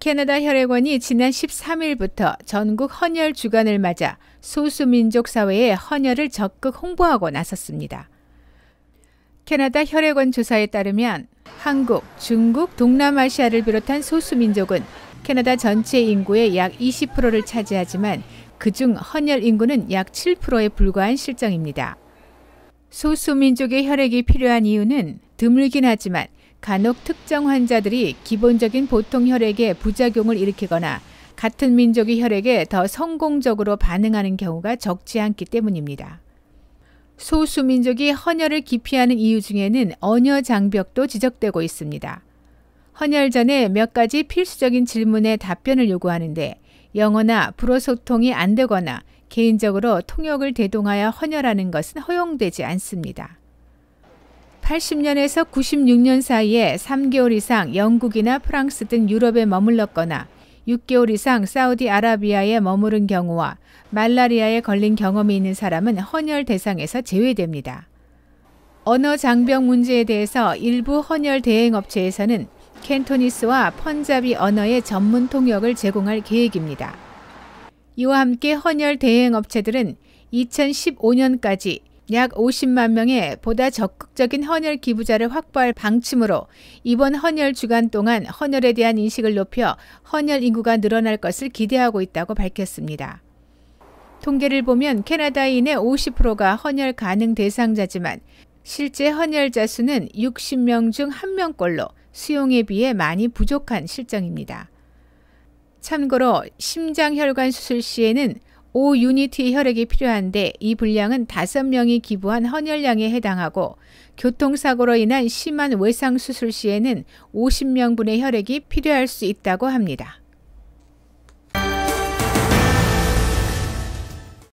캐나다 혈액원이 지난 13일부터 전국 헌혈 주간을 맞아 소수민족 사회에 헌혈을 적극 홍보하고 나섰습니다. 캐나다 혈액원 조사에 따르면 한국, 중국, 동남아시아를 비롯한 소수민족은 캐나다 전체 인구의 약 20%를 차지하지만 그중 헌혈 인구는 약 7%에 불과한 실정입니다. 소수민족의 혈액이 필요한 이유는 드물긴 하지만 간혹 특정 환자들이 기본적인 보통 혈액에 부작용을 일으키거나 같은 민족의 혈액에 더 성공적으로 반응하는 경우가 적지 않기 때문입니다. 소수 민족이 헌혈을 기피하는 이유 중에는 언어 장벽도 지적되고 있습니다. 헌혈 전에 몇 가지 필수적인 질문에 답변을 요구하는데 영어나 불어 소통이 안 되거나 개인적으로 통역을 대동하여 헌혈하는 것은 허용되지 않습니다. 8 0년에서 96년 사이에 3개월 이상 영국이나 프랑스 등 유럽에 머물렀거나 6개월 이상 사우디아라비아에 머무른 경우와 말라리아에 걸린 경험이 있는 사람은 헌혈 대상에서 제외됩니다. 언어 장벽 문제에 대해서 일부 헌혈 대행 업체에서는 캔토니스와 펀자비 언어의 전문 통역을 제공할 계획입니다. 이와 함께 헌혈 대행 업체들은 2015년까지 약 50만 명의 보다 적극적인 헌혈 기부자를 확보할 방침으로 이번 헌혈 주간 동안 헌혈에 대한 인식을 높여 헌혈 인구가 늘어날 것을 기대하고 있다고 밝혔습니다. 통계를 보면 캐나다인의 50%가 헌혈 가능 대상자지만 실제 헌혈자 수는 60명 중 1명꼴로 수용에 비해 많이 부족한 실정입니다. 참고로 심장혈관 수술 시에는 5유니티의 혈액이 필요한데 이 분량은 5명이 기부한 헌혈량에 해당하고 교통사고로 인한 심한 외상수술 시에는 50명분의 혈액이 필요할 수 있다고 합니다.